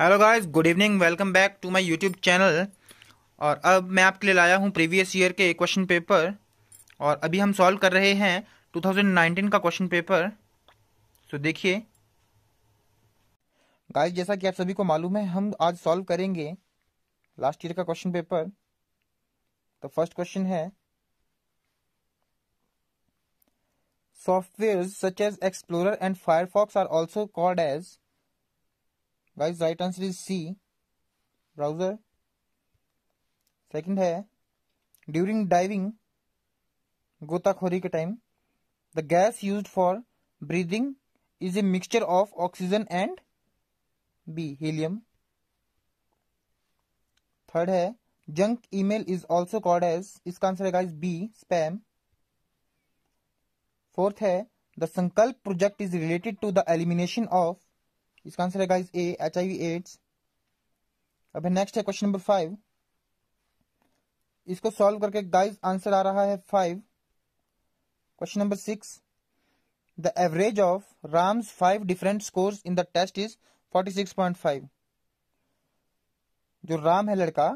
Hello guys good evening welcome back to my YouTube channel और अब मैं आपके लिए लाया हूँ प्रीवियस ईयर के क्वेश्चन पेपर और अभी हम सॉल्व कर रहे हैं 2019 का क्वेश्चन पेपर सो देखिए गाइस जैसा कि आप सभी को मालूम है हम आज सॉल्व करेंगे लास्ट ईयर का क्वेश्चन पेपर तो फर्स्ट क्वेश्चन है software such as explore and Firefox are also called as guys right answer is c browser second है ड्यूरिंग डाइविंग गोताखोरी के time the gas used for breathing is a mixture of oxygen and b helium third है junk email is also called as इसका answer है guys b spam fourth है the Sankalp project is related to the elimination of इसका answer है guys a HIV AIDS अब next है question number five इसको solve करके गाइस आंसर आ रहा है five question number six the average of Ram's five different scores in the test is forty जो राम है लड़का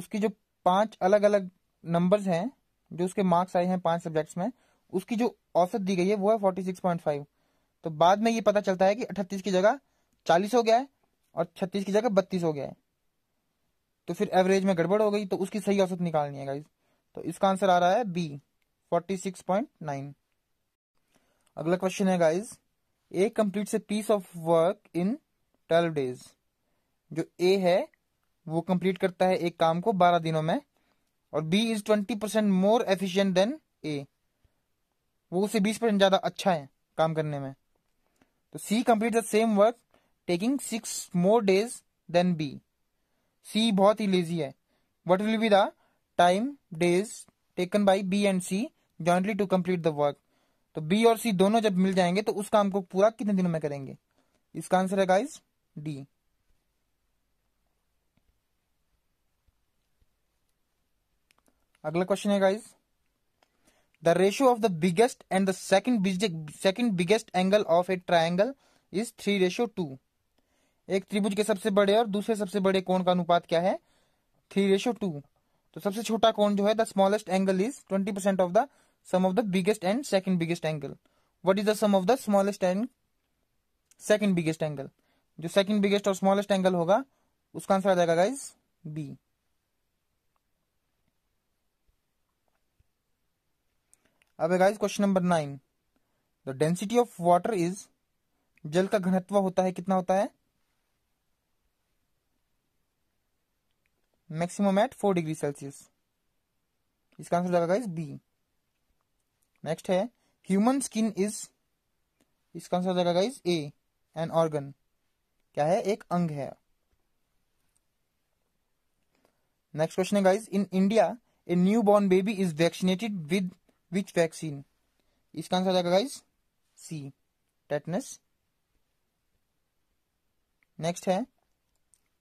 उसकी जो पांच अलग अलग नंबर्स हैं जो उसके मार्क्स आए हैं पांच सब्जेक्ट्स में उसकी जो औसत दी गई है वो है 46.5 तो बाद में ये पता चलता है कि अठतीस की जगह चालीस हो गया है और छत्तीस की जगह बत्तीस हो गया है तो फिर एवरेज में गड़बड़ हो गई तो उसकी सही औसत निकालनी है गाइज तो इसका आंसर आ रहा है b forty six point nine अगला क्वेश्चन है guys a complete a piece of work in twelve days जो ए है वो कंप्लीट करता है एक काम को बारह दिनों में और b is twenty percent more efficient than a वो उसे बीस परसेंट ज्यादा अच्छा है काम करने में तो c complete the same work taking six more days than b c बहुत ही लेजी है what will be the time days taken by b and c jointly to complete the work तो बी और सी दोनों जब मिल जाएंगे तो उस काम को पूरा कितने दिनों में करेंगे इसका आंसर है गाइज डी अगला क्वेश्चन है guys the ratio of the biggest and the second second biggest angle of a triangle is three ratio two एक त्रिभुज के सबसे बड़े और दूसरे सबसे बड़े कोण का अनुपात क्या है थ्री रेशो टू तो सबसे छोटा कोण जो है the smallest angle is twenty percent of the sum of the biggest and second biggest angle what is the sum of the smallest and second biggest angle जो सेकंड बिगेस्ट और smallest angle होगा उसका answer आ जाएगा guys b अब guys question number nine the density of water is जल का घनत्व होता है कितना होता है maximum at four degree Celsius इसका आंसर जाएगा गाइस बी नेक्स्ट है ह्यूमन स्किन इज इसका आंसर जाएगा गाइस ए एन ऑर्गन क्या है एक अंग है नेक्स्ट क्वेश्चन है guys in India a new born baby is vaccinated with which vaccine इसका आंसर जाएगा गाइस सी टेटनस नेक्स्ट है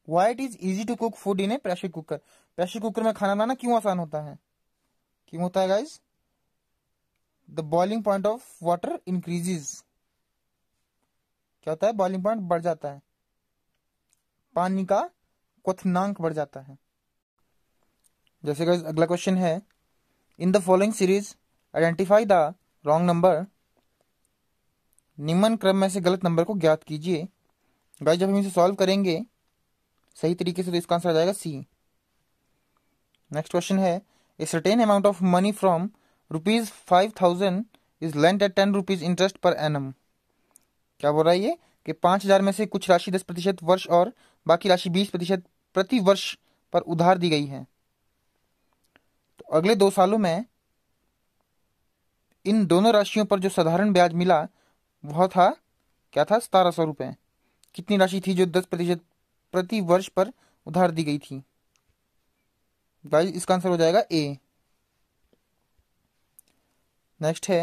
why it is easy to cook food in a pressure cooker pressure cooker में खाना बनाना क्यों आसान होता है क्यों होता है guys the boiling point of water increases क्या होता है बॉइलिंग पॉइंट बढ़ जाता है पानी का क्वथनांक बढ़ जाता है जैसे गाइज अगला क्वेश्चन है in the following series identify the wrong number निम्न क्रम में से गलत नंबर को ज्ञात कीजिए गाइज जब हम इसे सॉल्व करेंगे सही तरीके से तो इसका आंसर आ जाएगा सी नेक्स्ट क्वेश्चन है a certain amount of money from rupees five thousand is lent at ten rupees interest पर एन क्या बोल रहा है ये कि पांच हजार में से कुछ राशि दस प्रतिशत वर्ष और बाकी राशि बीस प्रतिशत प्रति वर्ष पर उधार दी गई है तो अगले दो सालों में इन दोनों राशियों पर जो साधारण ब्याज मिला वह था क्या था सतारह सौ रुपए कितनी राशि थी जो दस प्रतिशत प्रति वर्ष पर उधार दी गई थी गाइस इसका आंसर हो जाएगा ए नेक्स्ट है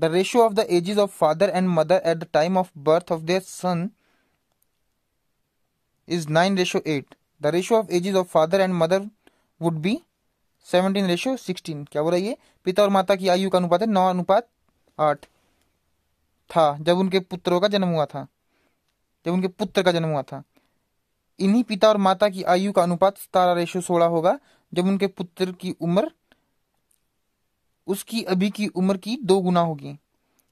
the ratio of the ages of father and mother at the time of birth of their son is nine ratio eight the ratio of ages of father and mother would be seventeen ratio sixteen क्या बोला ये पिता और माता की आयु का अनुपात है नौ अनुपात आठ था जब उनके पुत्रों का जन्म हुआ था जब उनके पुत्र का जन्म हुआ था इन्हीं पिता और माता की आयु का अनुपात सतारा रेशो सोलह होगा जब उनके पुत्र की उम्र उसकी अभी की उम्र की दो गुना होगी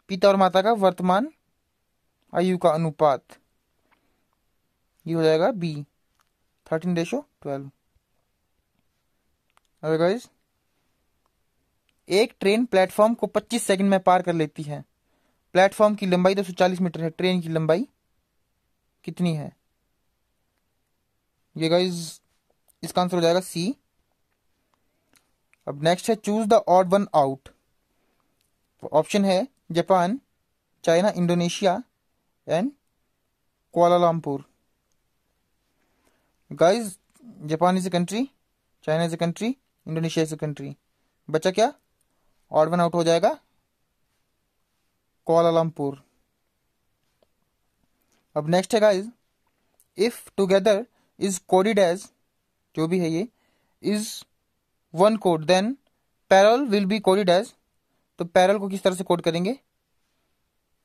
पिता और माता का वर्तमान आयु का अनुपात ये हो जाएगा b thirteen ratio twelve otherwise एक ट्रेन प्लेटफॉर्म को 25 सेकंड में पार कर लेती है प्लेटफॉर्म की लंबाई 240 मीटर है ट्रेन की लंबाई कितनी है ये गाइज इसका आंसर हो जाएगा सी अब नेक्स्ट है choose the odd one out option है Japan China Indonesia and Kuala Lumpur guys Japan is a country China is a country Indonesia is a country बचा क्या ऑड वन आउट हो जाएगा कोलालमपुर अब नेक्स्ट है guys if together is coded as जो भी है ये is one code then parallel will be coded as तो पैरल को किस तरह से कोड करेंगे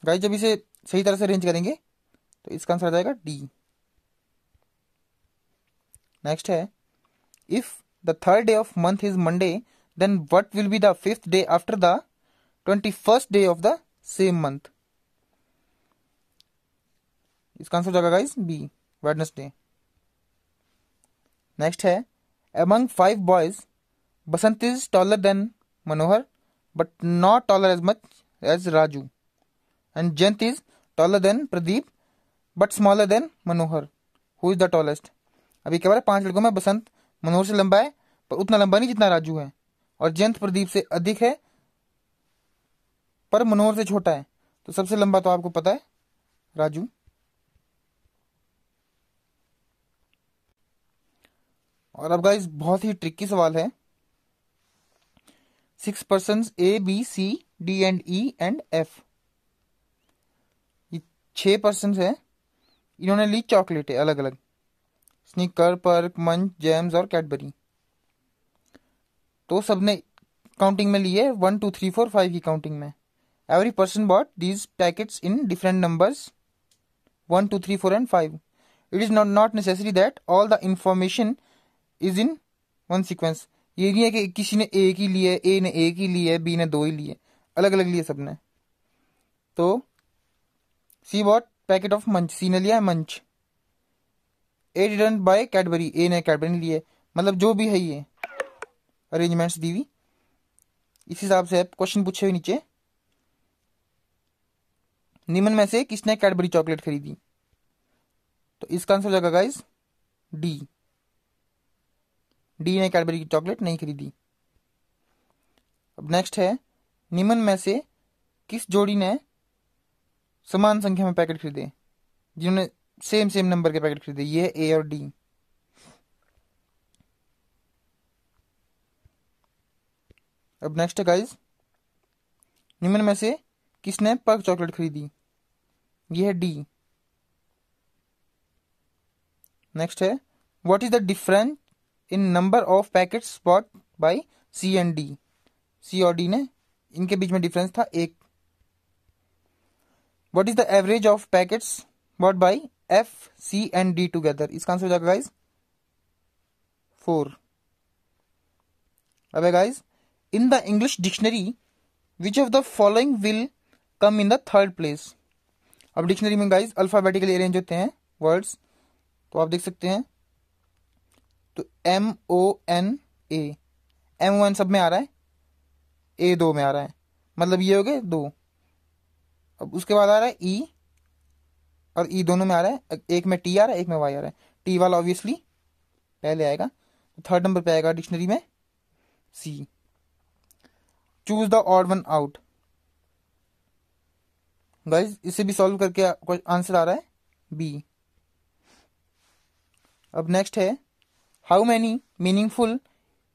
गाइस जब इसे सही तरह से अरेंज करेंगे तो इसका आंसर आ जाएगा डी नेक्स्ट है if the third day of month is Monday then what will be the fifth day after the twenty first day of the same month इसका आंसर हो जाएगा गाइस बी वेडनेसडे नेक्स्ट है among five boys Basant is taller than Manohar but not taller as much as Raju and Jayant is taller than Pradeep but smaller than Manohar who is the tallest अभी क्या पांच लड़कों में बसंत मनोहर से लंबा है पर उतना लंबा नहीं जितना राजू है और जयंत प्रदीप से अधिक है पर मनोहर से छोटा है तो सबसे लंबा तो आपको पता है राजू और अब गाइज बहुत ही ट्रिकी सवाल है six person a B c d and e and f ये छह पर्सन है इन्होंने ली है अलग अलग स्निकर पर्क मंच जैम्स और कैडबरी तो सबने काउंटिंग में लिए one two three four five की काउंटिंग में every person bought these packets in different numbers one two three four and five it is not not necessary that all the information is in one sequence ये नहीं है कि किसी ने एक ही लिया है ए ने एक ही लिया है बी ने दो ही लिए अलग अलग लिए सबने तो सी वॉट पैकेट ऑफ मंच सी ने लिया है Munch a didn't buy Cadbury a ने कैडबरी ने लिए मतलब जो भी है ये अरेंजमेंट्स दी हुई इस हिसाब से क्वेश्चन पूछे हुए नीचे निम्न में से किसने कैडबरी चॉकलेट खरीदी तो इसका आंसर हो जाएगा गाइस डी डी ने कैडबरी की चॉकलेट नहीं खरीदी अब नेक्स्ट है निमन में से किस जोड़ी ने समान संख्या में पैकेट खरीदे जिन्होंने सेम सेम नंबर के पैकेट खरीदे ये ए और डी अब नेक्स्ट है गाइस निम्न में से किसने पर्क चॉकलेट खरीदी यह है डी नेक्स्ट है what is the difference in number of packet spot by C N D C और डी ने इनके बीच में डिफरेंस था एक what is the average of packets bought by F C N D together इसका answer हो जाएगा गाइज फोर अब guys in the English dictionary which of the following will come in the third place अब dictionary में guys alphabetically arrange होते हैं words तो आप देख सकते हैं तो M O N A M O N सब में आ रहा है ए दो में आ रहा है मतलब ये हो गए दो अब उसके बाद आ रहा है ई e, और ई e दोनों में आ रहा है एक में टी आ रहा है एक में वाई आ रहा है टी वाला ऑब्वियसली पहले आएगा थर्ड नंबर पे आएगा डिक्शनरी में C choose the odd one out guys इसे भी सॉल्व करके आंसर आ रहा है बी अब नेक्स्ट है how many meaningful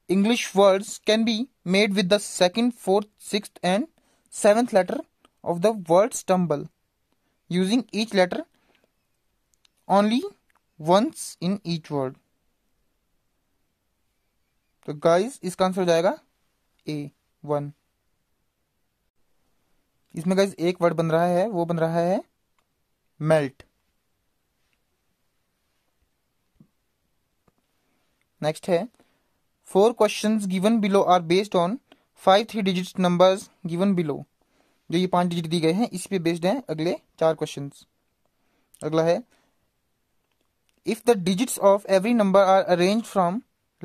English words can be made with the second, fourth, sixth, and seventh letter of the word stumble using each letter only once in each word. तो guys इसका answer हो जाएगा A one इसमें guys एक word बन रहा है वो बन रहा है मेल्ट नेक्स्ट है four question given below are based on five three digit number given below जो ये पांच डिजिट दिए गए हैं इस पे बेस्ड हैं अगले चार क्वेश्चन अगला है if the digits of every number are arrange from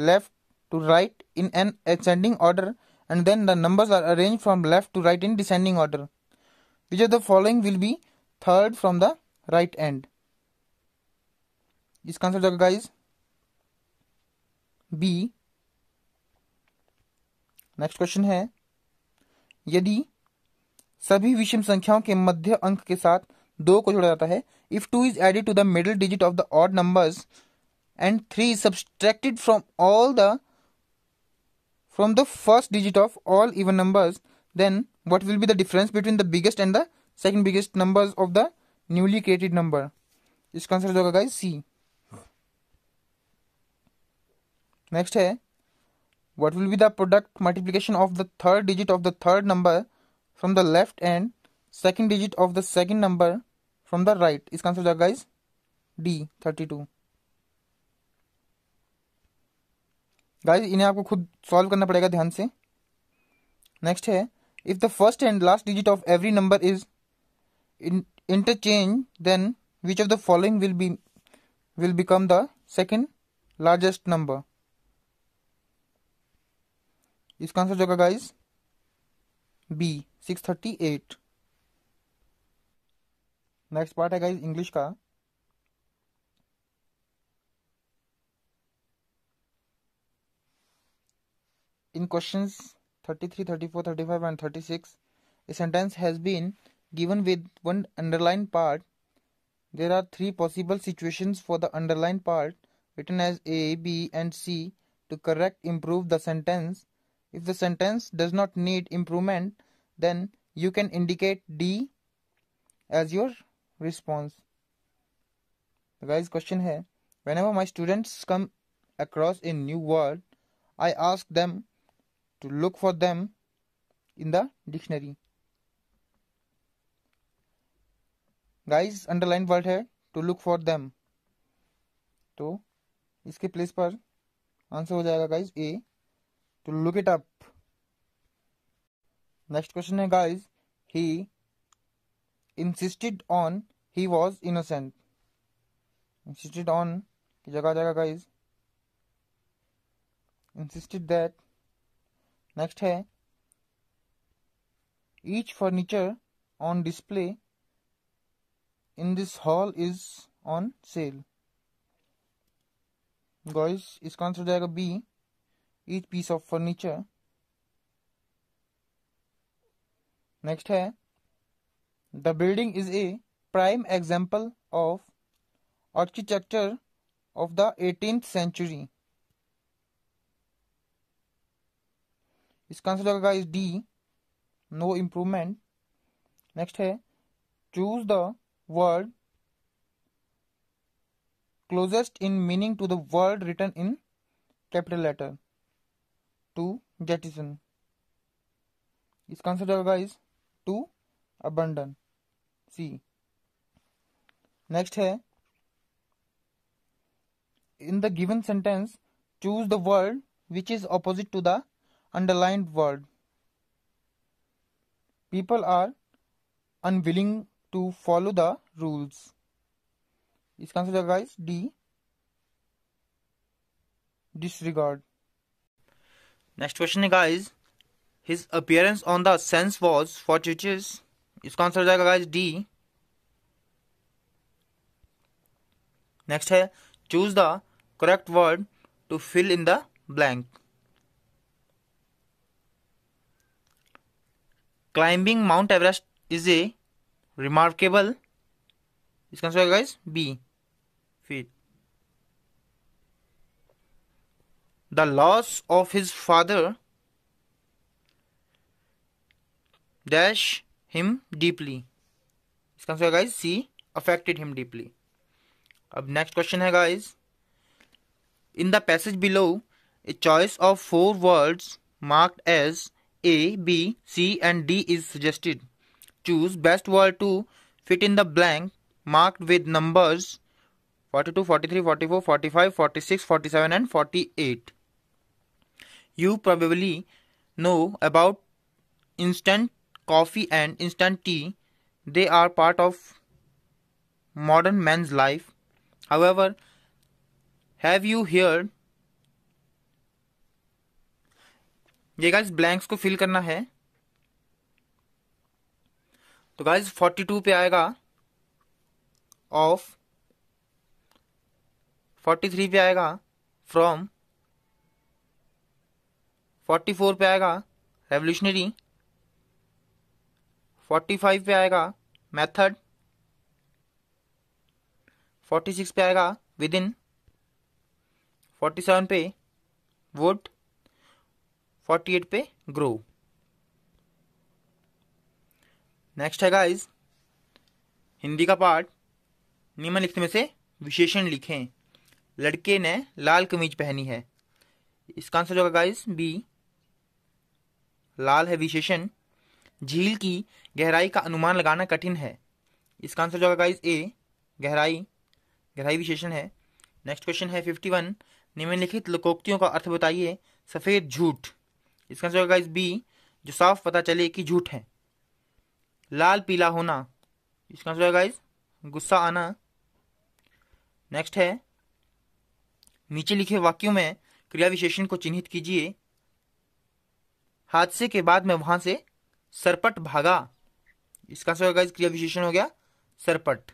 left to right in an ascending order and then the numbers are arrange from left to right in descending order which are the following will be third from the right end इसका answer जाएगा guys B next question है यदि सभी विषम संख्याओं के मध्य अंक के साथ दो को जोड़ा जाता है if two is added to the middle digit of the odd numbers and three is subtracted from all the from the first digit of all even numbers then what will be the difference between the biggest and the second biggest number of the newly created number इसका answer होगा guys C next है what will be the product multiplication of the third digit of the third number from the left and second digit of the second number from the right इसका answer जाएगा is D thirty two guys इन्हें आपको खुद solve करना पड़ेगा ध्यान से next है if the first and last digit of every number is interchange then which of the following will be will become the second largest number इसका answer जोगा guys B six thirty eight next part है guys English का in question thirty three thirty four thirty five and thirty six a sentence has been given with one underline part there are three possible situation for the underline part written as A B and C to correct improve sentence If the sentence does not need improvement, then you can indicate D as your response. The guy's question here. Whenever my students come across a new word, I ask them to look for them in the dictionary. Guys word here to look for them. तो इसके this पर answer हो जाएगा guys A to look it up. Next question is eh, guys, he insisted on he was innocent. Insisted on jaga jaga guys. Insisted that next hai eh. each furniture on display in this hall is on sale. Guys, is considered a B each piece of furniture. Next है, the building is a prime example of architecture of the 18th century. इसका considered जगह D, no improvement. Next है, choose the word closest in meaning to the word written in capital letter to jettison is considered guys to abandon see next hai in the given sentence choose the word which is opposite to the underlined word people are unwilling to follow the rules is considered guys d disregard Next question guys. His appearance on the sense was for churches. इसका answer हो जाएगा guys D next है choose the correct word to fill in the blank climbing mount Everest is a remarkable इसका answer होगा guys B feat the loss of his father dash him deeply इसका answer है guys C affected him deeply अब next question है guys in the passage below a choice of four words marked as A B C and D is suggested choose best word to fit in the blank marked with numbers 42, 43, 44, 45, 46, 47 and 48. You probably know about instant coffee and instant tea. They are part of modern man's life. However, have you heard ये guys blanks को fill करना है तो guys 42 पे आएगा of 43 पे आएगा from forty four पे आएगा रेवोल्यूशनरी फोर्टी फाइव पे आएगा मेथड फोर्टी सिक्स पे आएगा विद इन फोर्टी सेवन पे वुड फोर्टी एट पे ग्रो नेक्स्ट है गाइस हिंदी का पार्ट निम्नलिखित में से विशेषण लिखें लड़के ने लाल कमीज पहनी है इसका आंसर होगा गाइस बी लाल है विशेषण झील की गहराई का अनुमान लगाना कठिन है इसका आंसर जो होगा ए गहराई गहराई विशेषण है नेक्स्ट क्वेश्चन है फिफ्टी वन निम्नलिखित लोकोक्तियों का अर्थ बताइए सफ़ेद झूठ इसका आंसर होगा बी जो साफ पता चले कि झूठ है लाल पीला होना इसका आंसर होगा गाइज गुस्सा आना नेक्स्ट है नीचे लिखे वाक्यों में क्रिया विशेषण को चिन्हित कीजिए हादसे के बाद में वहां से सरपट भागा इसका आंसर क्रिया विशेषण हो गया सरपट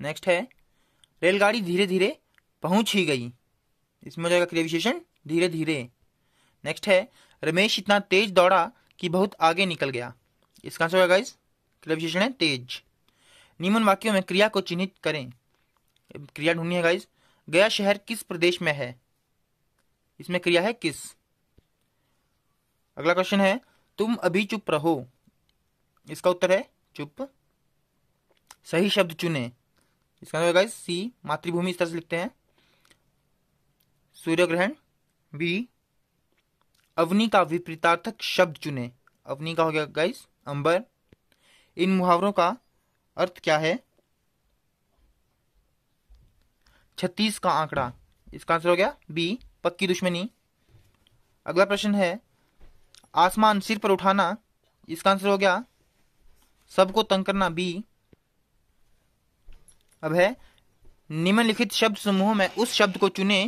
नेक्स्ट है रेलगाड़ी धीरे धीरे पहुंच ही गई इसमें हो जाएगा क्रिया विशेषण धीरे धीरे नेक्स्ट है रमेश इतना तेज दौड़ा कि बहुत आगे निकल गया इसका आंसर होगा इस क्रिया विशेषण है तेज निम्न वाक्यों में क्रिया को चिन्हित करें क्रिया ढूंढनी है गया शहर किस प्रदेश में है इसमें क्रिया है किस अगला क्वेश्चन है तुम अभी चुप रहो इसका उत्तर है चुप सही शब्द चुने इसका मतलब होगा सी मातृभूमि इस तरह से लिखते हैं सूर्य ग्रहण बी अवनि का विपरीतार्थक शब्द चुने अवनि का हो गया गाइस अंबर इन मुहावरों का अर्थ क्या है छत्तीस का आंकड़ा इसका आंसर हो गया बी पक्की दुश्मनी अगला प्रश्न है आसमान सिर पर उठाना इसका आंसर हो गया सबको तंग करना बी अब है निम्नलिखित शब्द समूह में उस शब्द को चुने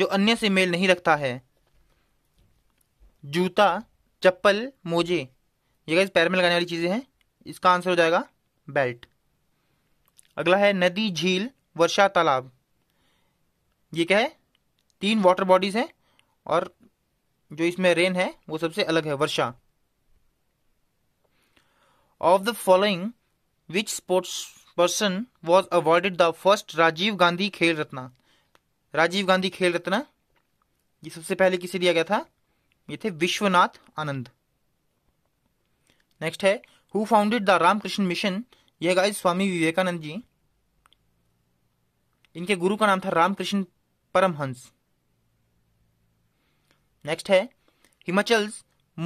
जो अन्य से मेल नहीं रखता है जूता चप्पल मोजे ये गाइस पैर में लगाने वाली चीज़ें हैं इसका आंसर हो जाएगा बेल्ट अगला है नदी झील वर्षा तालाब ये क्या है तीन वाटर बॉडीज़ हैं और जो इसमें रेन है वो सबसे अलग है वर्षा of the following which sports person was awarded the first Rajiv Gandhi Khel Ratna Rajiv Gandhi Khel रत्न ये सबसे पहले किसे दिया गया था ये थे विश्वनाथ आनंद नेक्स्ट है who founded the Ramakrishna mission यह गाय स्वामी विवेकानंद जी इनके गुरु का नाम था रामकृष्ण परमहंस नेक्स्ट है Himachal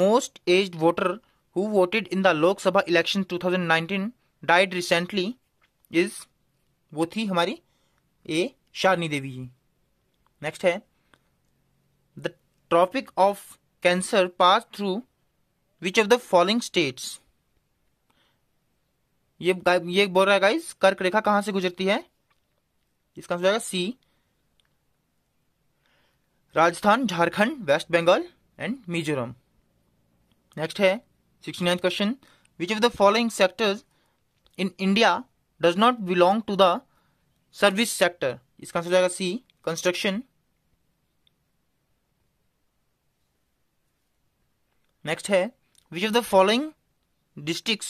most age voter who voted in the Lok Sabha election 2019 died recently is वो थी हमारी ए शारनी देवी जी नेक्स्ट है the Tropic of Cancer pass through which of the following states ये ये बोल रहा है गाइस कर्क रेखा कहां से गुजरती है इसका आंसर जाएगा C Rajasthan Jharkhand West Bengal and Mizoram next है sixty ninth question which of the following sectors in India does not belong to the service sector इसका आंसर जाएगा सी कंस्ट्रक्शन नेक्स्ट है which of the following district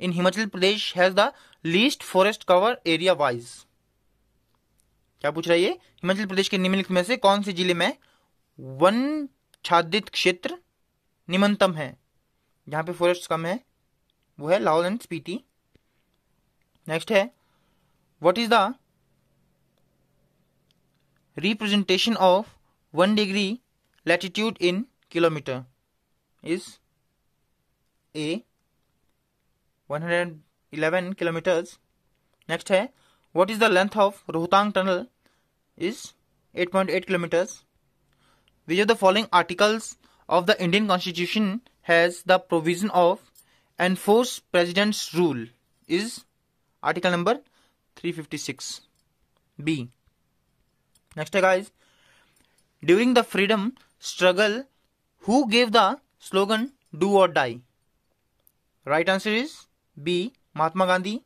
in Himachal Pradesh has the least forest cover area wise क्या पूछ रहा है ये हिमाचल प्रदेश के निम्नलिखित में से कौन से जिले में वन छादित क्षेत्र निम्नतम है जहां पे फॉरेस्ट कम है वो है लाहौल एंड स्पीति नेक्स्ट है what is the representation of one degree latitude in kilometre is A 111 kilometres next है What is the length of Rohtang Tunnel? Is 8.8 kilometers. Which of the following articles of the Indian Constitution has the provision of enforce president's rule? Is article number 356. B. Next guys, during the freedom struggle, who gave the slogan do or die? Right answer is B. Mahatma Gandhi.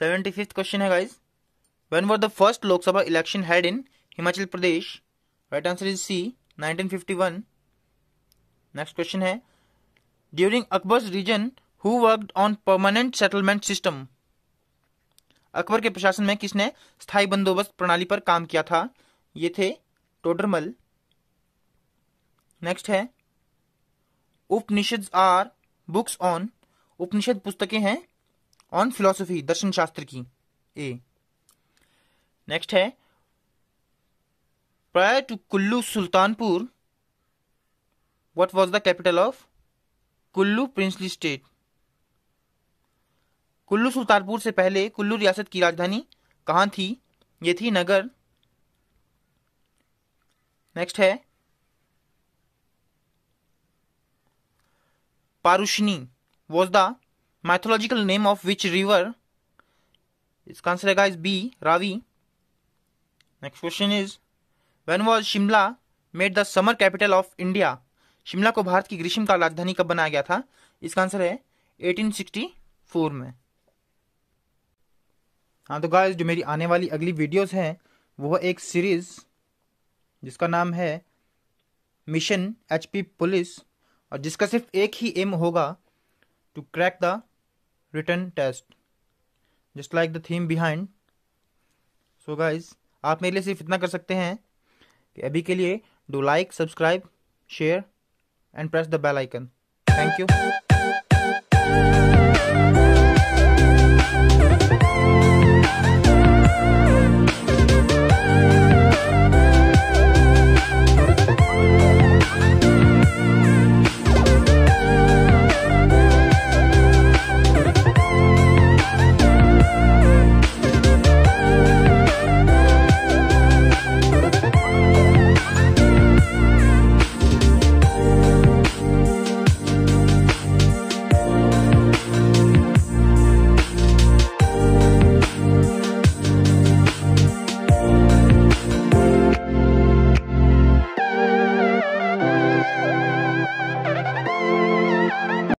Seventy fifth question है guys when was the first Lok Sabha election held in Himachal Pradesh right answer is C 1951 next question है during Akbar reign who worked on permanent settlement system Akbar के प्रशासन में किसने स्थायी बंदोबस्त प्रणाली पर काम किया था ये थे टोडरमल नेक्स्ट है Upanishad are books on Upanishad पुस्तकें हैं ऑन फिलोसफी दर्शन शास्त्र की ए नेक्स्ट है prior to Kullu Sultanpur what was the capital of Kullu princely state Kullu Sultanpur से पहले कुल्लू रियासत की राजधानी कहाँ थी ये थी नगर नेक्स्ट है Parushni was the mythological name of which river इसका आंसर है is B Ravi next question is when was Shimla made the summer capital of India Shimla को भारत की ग्रीष्म का राजधानी कब बनाया गया था इसका आंसर है 1864 में हाँ तो गाइस जो मेरी आने वाली अगली वीडियोस हैं वो है एक सीरीज़ जिसका नाम है मिशन एचपी पुलिस और जिसका सिर्फ एक ही एम होगा to crack the written test just like the theme behind so guys आप मेरे लिए सिर्फ इतना कर सकते हैं कि अभी के लिए do like subscribe share and press the bell icon thank you